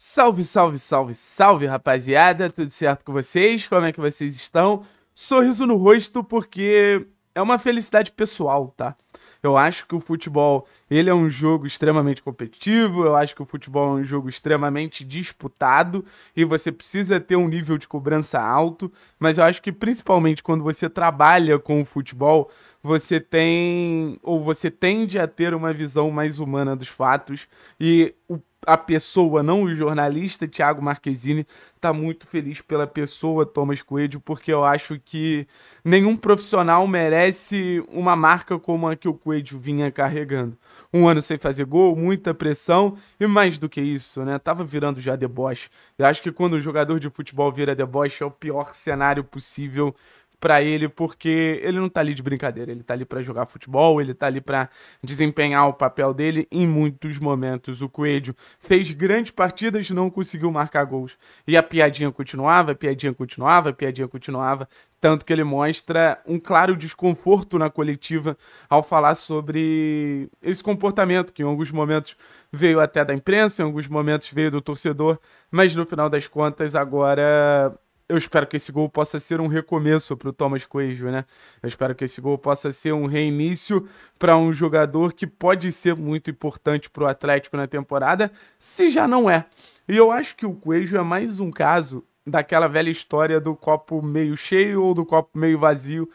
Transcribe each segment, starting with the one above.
Salve, salve, salve, salve, rapaziada! Tudo certo com vocês? Como é que vocês estão? Sorriso no rosto porque é uma felicidade pessoal, tá? Eu acho que o futebol, ele é um jogo extremamente competitivo, eu acho que o futebol é um jogo extremamente disputado e você precisa ter um nível de cobrança alto, mas eu acho que principalmente quando você trabalha com o futebol, você tem ou você tende a ter uma visão mais humana dos fatos e o a pessoa, não o jornalista, Tiago Marquezine, tá muito feliz pela pessoa Thomas Coelho, porque eu acho que nenhum profissional merece uma marca como a que o Coelho vinha carregando. Um ano sem fazer gol, muita pressão e mais do que isso, né? Tava virando já deboche. Eu acho que quando o jogador de futebol vira deboche é o pior cenário possível para ele, porque ele não tá ali de brincadeira, ele tá ali para jogar futebol, ele tá ali para desempenhar o papel dele. Em muitos momentos, o Coelho fez grandes partidas, não conseguiu marcar gols. E a piadinha continuava, a piadinha continuava, a piadinha continuava, tanto que ele mostra um claro desconforto na coletiva ao falar sobre esse comportamento que em alguns momentos veio até da imprensa, em alguns momentos veio do torcedor, mas no final das contas agora eu espero que esse gol possa ser um recomeço para o Thomas Coelho, né? Eu espero que esse gol possa ser um reinício para um jogador que pode ser muito importante para o Atlético na temporada, se já não é. E eu acho que o Coelho é mais um caso daquela velha história do copo meio cheio ou do copo meio vazio,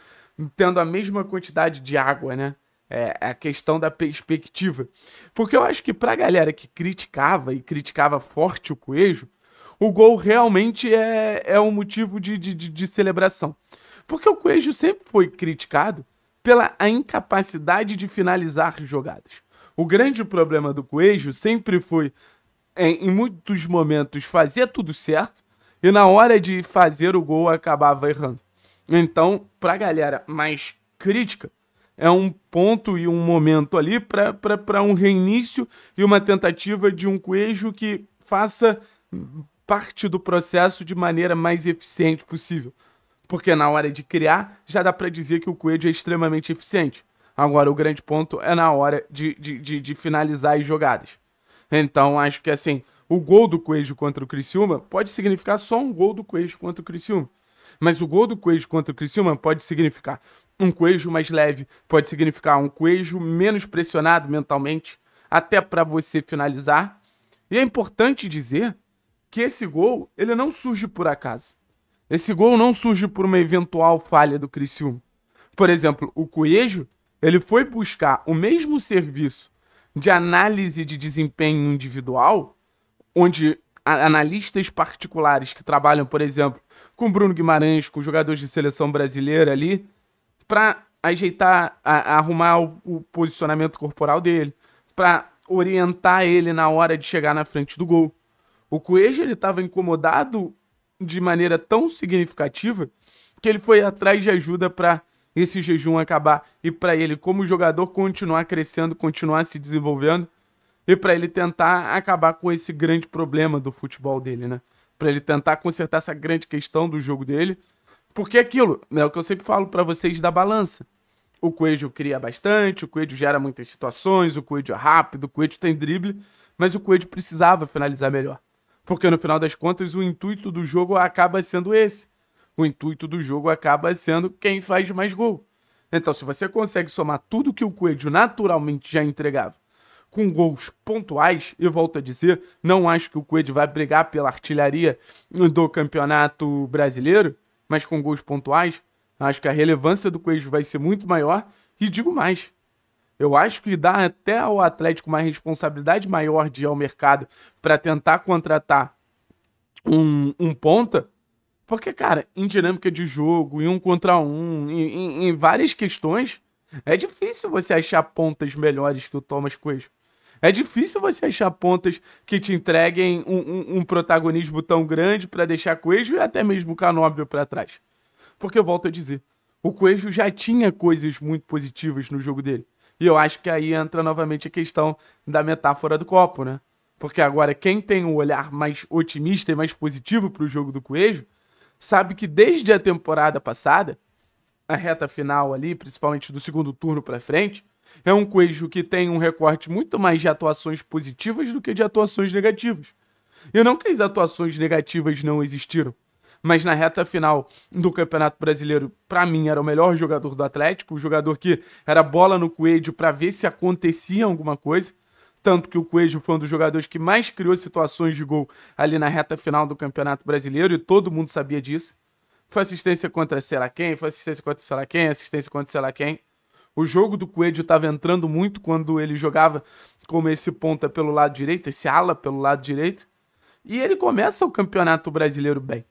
tendo a mesma quantidade de água, né? É, é a questão da perspectiva. Porque eu acho que para a galera que criticava e criticava forte o Coelho, o gol realmente é, é um motivo de, de, de celebração. Porque o Coelho sempre foi criticado pela incapacidade de finalizar jogadas. O grande problema do Coelho sempre foi, em, é, em muitos momentos, fazer tudo certo e na hora de fazer o gol acabava errando. Então, para a galera mais crítica, é um ponto e um momento ali para um reinício e uma tentativa de um Coelho que faça parte do processo de maneira mais eficiente possível. Porque na hora de criar, já dá para dizer que o Coelho é extremamente eficiente. Agora, o grande ponto é na hora de, de, de, de finalizar as jogadas. Então, acho que assim, o gol do Coelho contra o Criciúma pode significar só um gol do Coelho contra o Criciúma. Mas o gol do Coelho contra o Criciúma pode significar um Coelho mais leve, pode significar um Coelho menos pressionado mentalmente, até para você finalizar. E é importante dizer que esse gol ele não surge por acaso. Esse gol não surge por uma eventual falha do Criciúma. Por exemplo, o Coelho, ele foi buscar o mesmo serviço de análise de desempenho individual, onde analistas particulares que trabalham, por exemplo, com Bruno Guimarães, com jogadores de seleção brasileira ali, para ajeitar, a, a arrumar o, o posicionamento corporal dele, para orientar ele na hora de chegar na frente do gol o Coelho ele estava incomodado de maneira tão significativa que ele foi atrás de ajuda para esse jejum acabar e para ele como jogador continuar crescendo, continuar se desenvolvendo e para ele tentar acabar com esse grande problema do futebol dele, né? Para ele tentar consertar essa grande questão do jogo dele. Porque aquilo, né, é o que eu sempre falo para vocês da balança. O Coelho cria bastante, o Coelho gera muitas situações, o Coelho é rápido, o Coelho tem drible, mas o Coelho precisava finalizar melhor. Porque no final das contas, o intuito do jogo acaba sendo esse. O intuito do jogo acaba sendo quem faz mais gol. Então, se você consegue somar tudo que o Coelho naturalmente já entregava com gols pontuais, e volto a dizer, não acho que o Coelho vai brigar pela artilharia do campeonato brasileiro, mas com gols pontuais, acho que a relevância do Coelho vai ser muito maior. E digo mais, eu acho que dá até ao Atlético uma responsabilidade maior de ir ao mercado para tentar contratar um, um ponta. Porque, cara, em dinâmica de jogo, em um contra um, em, em, em várias questões, é difícil você achar pontas melhores que o Thomas Coelho. É difícil você achar pontas que te entreguem um, um, um protagonismo tão grande para deixar Coelho e até mesmo o Canóbio para trás. Porque eu volto a dizer, o Coelho já tinha coisas muito positivas no jogo dele. E eu acho que aí entra novamente a questão da metáfora do copo, né? Porque agora quem tem um olhar mais otimista e mais positivo para o jogo do Coelho sabe que desde a temporada passada, a reta final ali, principalmente do segundo turno para frente, é um Coelho que tem um recorte muito mais de atuações positivas do que de atuações negativas. E não que as atuações negativas não existiram, mas na reta final do Campeonato Brasileiro, para mim, era o melhor jogador do Atlético, o jogador que era bola no coelho para ver se acontecia alguma coisa. Tanto que o Coelho foi um dos jogadores que mais criou situações de gol ali na reta final do Campeonato Brasileiro e todo mundo sabia disso. Foi assistência contra sei lá quem, foi assistência contra sei lá quem, assistência contra sei lá quem. O jogo do Coelho estava entrando muito quando ele jogava como esse ponta pelo lado direito, esse ala pelo lado direito. E ele começa o Campeonato Brasileiro bem.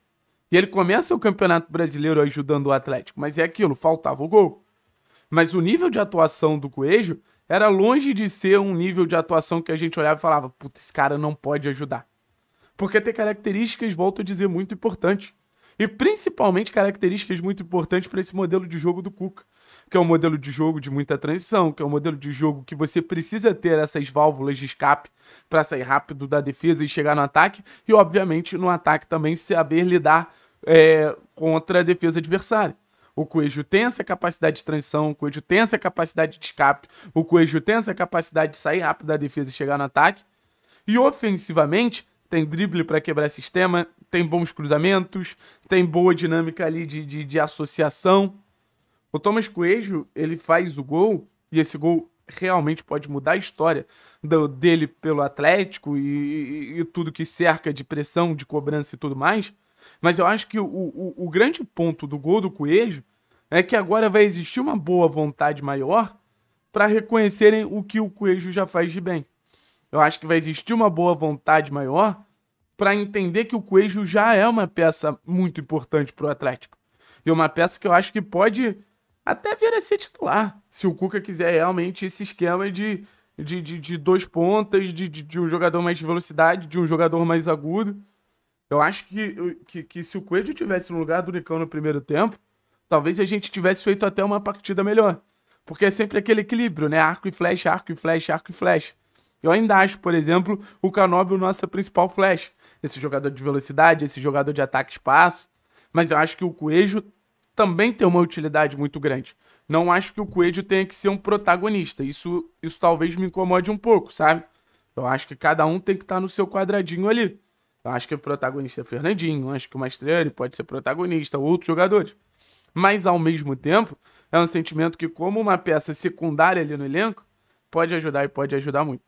E ele começa o Campeonato Brasileiro ajudando o Atlético, mas é aquilo, faltava o gol. Mas o nível de atuação do Coelho era longe de ser um nível de atuação que a gente olhava e falava, puta, esse cara não pode ajudar. Porque tem características, volto a dizer, muito importantes. E principalmente características muito importantes para esse modelo de jogo do Cuca, que é um modelo de jogo de muita transição, que é um modelo de jogo que você precisa ter essas válvulas de escape para sair rápido da defesa e chegar no ataque, e obviamente no ataque também saber lidar é, contra a defesa adversária. O Coelho tem essa capacidade de transição, o Coelho tem essa capacidade de escape, o Coelho tem essa capacidade de sair rápido da defesa e chegar no ataque. E ofensivamente, tem drible para quebrar sistema, tem bons cruzamentos, tem boa dinâmica ali de, de, de associação. O Thomas Coelho, ele faz o gol, e esse gol realmente pode mudar a história do, dele pelo Atlético e, e, e tudo que cerca de pressão, de cobrança e tudo mais mas eu acho que o, o, o grande ponto do gol do Coelho é que agora vai existir uma boa vontade maior para reconhecerem o que o Coelho já faz de bem. Eu acho que vai existir uma boa vontade maior para entender que o Coelho já é uma peça muito importante para o Atlético. E uma peça que eu acho que pode até vir a ser titular, se o Cuca quiser realmente esse esquema de, de, de, de dois pontas, de, de, de um jogador mais de velocidade, de um jogador mais agudo. Eu acho que, que, que se o Coelho tivesse no lugar do Nicão no primeiro tempo, talvez a gente tivesse feito até uma partida melhor. Porque é sempre aquele equilíbrio, né? Arco e flecha, arco e flecha, arco e flecha. Eu ainda acho, por exemplo, o o nossa principal flecha. Esse jogador de velocidade, esse jogador de ataque-espaço. Mas eu acho que o Coelho também tem uma utilidade muito grande. Não acho que o Coelho tenha que ser um protagonista. Isso, isso talvez me incomode um pouco, sabe? Eu acho que cada um tem que estar tá no seu quadradinho ali. Eu acho que o protagonista é Fernandinho, acho que o Mastriani pode ser protagonista, outros jogadores. Mas, ao mesmo tempo, é um sentimento que, como uma peça secundária ali no elenco, pode ajudar e pode ajudar muito.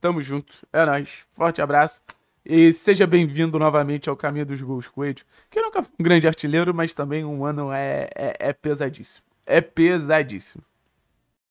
Tamo junto, é nóis. Forte abraço e seja bem-vindo novamente ao Caminho dos Gols Coelho, que nunca foi um grande artilheiro, mas também um ano é, é, é pesadíssimo. É pesadíssimo.